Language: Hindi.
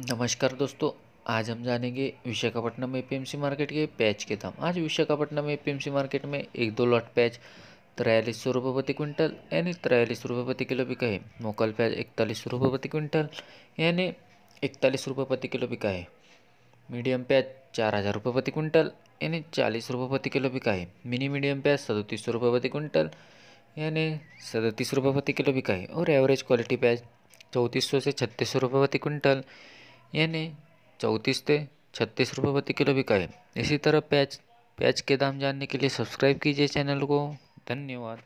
नमस्कार दोस्तों आज हम जानेंगे विशाखापट्टनम एपीएमसी मार्केट के पैच के दाम आज विशाखापट्टनम एपीएमसी मार्केट में एक दो लॉट पैच तिरयालीस सौ रुपये प्रति क्विंटल यानी तिरयालीस रुपये प्रति किलो बिका है मोकल पैच इकतालीस रुपये प्रति क्विंटल यानी इकतालीस रुपये प्रति किलो बिका है मीडियम पैच चार हज़ार रुपये प्रति क्विंटल यानी चालीस रुपये प्रति किलो बिका है मिनी मीडियम पैच सदतीस सौ रुपये प्रति क्विंटल यानी सदतीस रुपये प्रति किलो बिका है और एवरेज क्वालिटी पैच चौंतीस सौ से छत्तीस सौ रुपये प्रति क्विंटल यानी चौंतीस से छत्तीस रुपये प्रति किलो बिका है इसी तरह प्याज प्याज के दाम जानने के लिए सब्सक्राइब कीजिए चैनल को धन्यवाद